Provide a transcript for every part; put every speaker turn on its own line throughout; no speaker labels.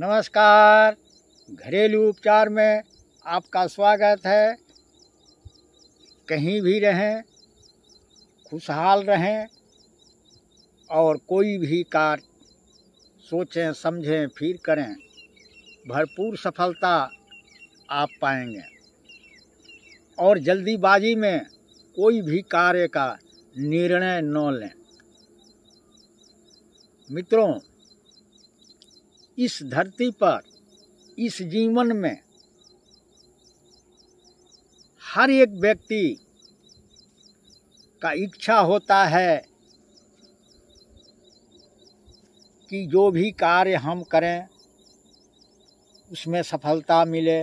नमस्कार घरेलू उपचार में आपका स्वागत है कहीं भी रहें खुशहाल रहें और कोई भी कार्य सोचें समझें फिर करें भरपूर सफलता आप पाएंगे और जल्दीबाजी में कोई भी कार्य का निर्णय न लें मित्रों इस धरती पर इस जीवन में हर एक व्यक्ति का इच्छा होता है कि जो भी कार्य हम करें उसमें सफलता मिले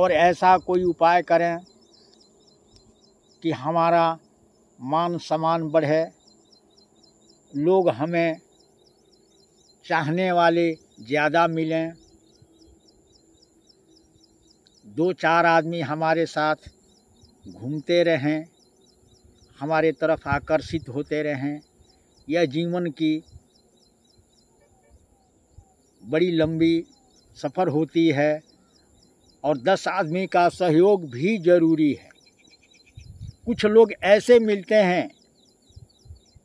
और ऐसा कोई उपाय करें कि हमारा मान सम्मान बढ़े लोग हमें चाहने वाले ज़्यादा मिलें दो चार आदमी हमारे साथ घूमते रहें हमारे तरफ आकर्षित होते रहें यह जीवन की बड़ी लंबी सफ़र होती है और दस आदमी का सहयोग भी ज़रूरी है कुछ लोग ऐसे मिलते हैं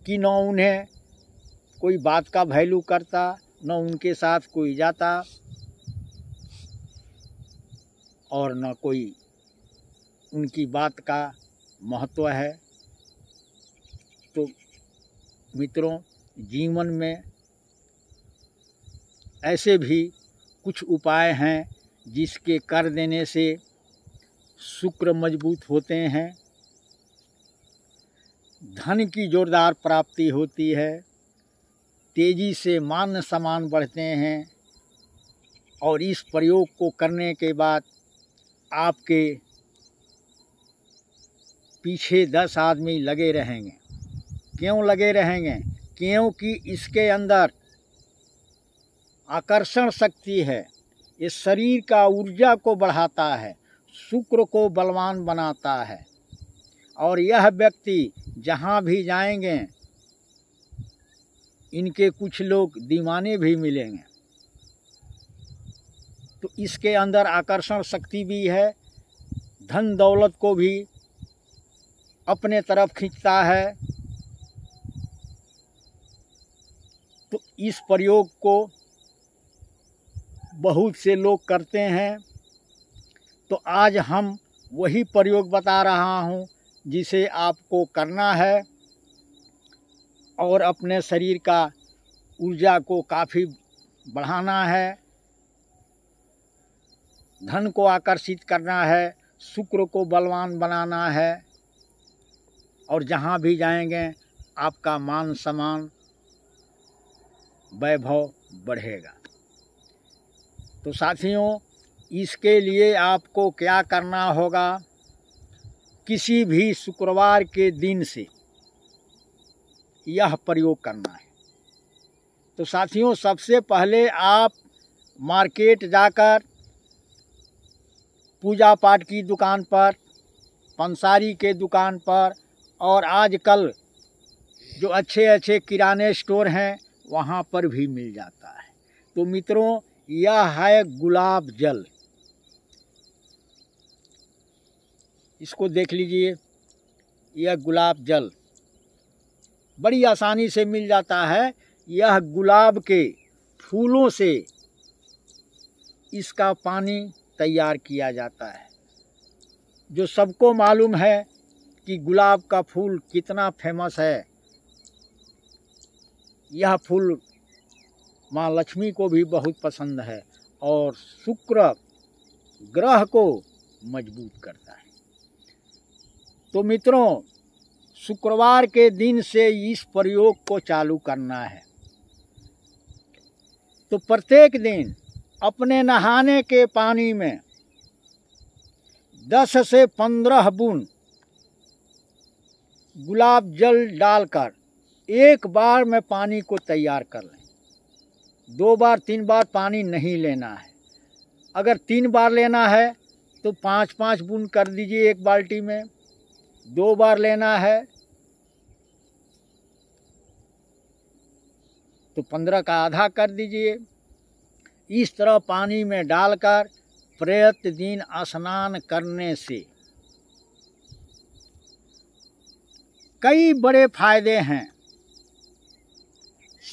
कि न उन्हें कोई बात का वैल्यू करता न उनके साथ कोई जाता और न कोई उनकी बात का महत्व है तो मित्रों जीवन में ऐसे भी कुछ उपाय हैं जिसके कर देने से शुक्र मजबूत होते हैं धन की ज़ोरदार प्राप्ति होती है तेज़ी से मान समान बढ़ते हैं और इस प्रयोग को करने के बाद आपके पीछे दस आदमी लगे रहेंगे क्यों लगे रहेंगे क्योंकि इसके अंदर आकर्षण शक्ति है ये शरीर का ऊर्जा को बढ़ाता है शुक्र को बलवान बनाता है और यह व्यक्ति जहाँ भी जाएंगे इनके कुछ लोग दीवाने भी मिलेंगे तो इसके अंदर आकर्षण शक्ति भी है धन दौलत को भी अपने तरफ खींचता है तो इस प्रयोग को बहुत से लोग करते हैं तो आज हम वही प्रयोग बता रहा हूँ जिसे आपको करना है और अपने शरीर का ऊर्जा को काफ़ी बढ़ाना है धन को आकर्षित करना है शुक्र को बलवान बनाना है और जहाँ भी जाएंगे आपका मान सम्मान वैभव बढ़ेगा तो साथियों इसके लिए आपको क्या करना होगा किसी भी शुक्रवार के दिन से यह प्रयोग करना है तो साथियों सबसे पहले आप मार्केट जाकर पूजा पाठ की दुकान पर पंसारी के दुकान पर और आजकल जो अच्छे अच्छे किराने स्टोर हैं वहाँ पर भी मिल जाता है तो मित्रों यह है गुलाब जल इसको देख लीजिए यह गुलाब जल बड़ी आसानी से मिल जाता है यह गुलाब के फूलों से इसका पानी तैयार किया जाता है जो सबको मालूम है कि गुलाब का फूल कितना फेमस है यह फूल माँ लक्ष्मी को भी बहुत पसंद है और शुक्र ग्रह को मजबूत करता है तो मित्रों शुक्रवार के दिन से इस प्रयोग को चालू करना है तो प्रत्येक दिन अपने नहाने के पानी में दस से पंद्रह बूंद गुलाब जल डालकर एक बार में पानी को तैयार कर लें दो बार तीन बार पानी नहीं लेना है अगर तीन बार लेना है तो पाँच पाँच बूंद कर दीजिए एक बाल्टी में दो बार लेना है तो पंद्रह का आधा कर दीजिए इस तरह पानी में डालकर प्रतिदिन स्नान करने से कई बड़े फायदे हैं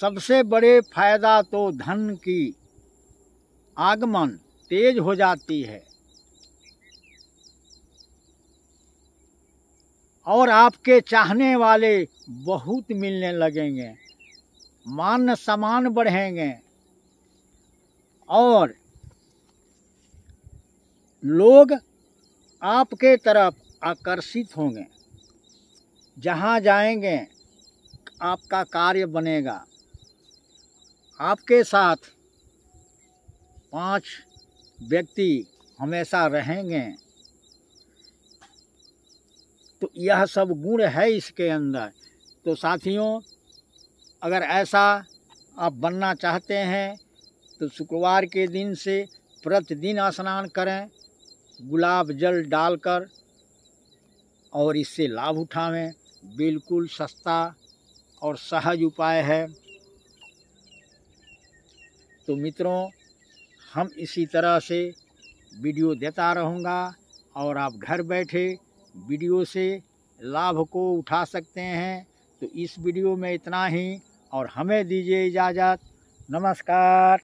सबसे बड़े फायदा तो धन की आगमन तेज हो जाती है और आपके चाहने वाले बहुत मिलने लगेंगे मान सम्मान बढ़ेंगे और लोग आपके तरफ आकर्षित होंगे जहाँ जाएंगे आपका कार्य बनेगा आपके साथ पांच व्यक्ति हमेशा रहेंगे तो यह सब गुण है इसके अंदर तो साथियों अगर ऐसा आप बनना चाहते हैं तो शुक्रवार के दिन से प्रतिदिन स्नान करें गुलाब जल डालकर और इससे लाभ उठावें बिल्कुल सस्ता और सहज उपाय है तो मित्रों हम इसी तरह से वीडियो देता रहूँगा और आप घर बैठे वीडियो से लाभ को उठा सकते हैं तो इस वीडियो में इतना ही और हमें दीजिए इजाज़त नमस्कार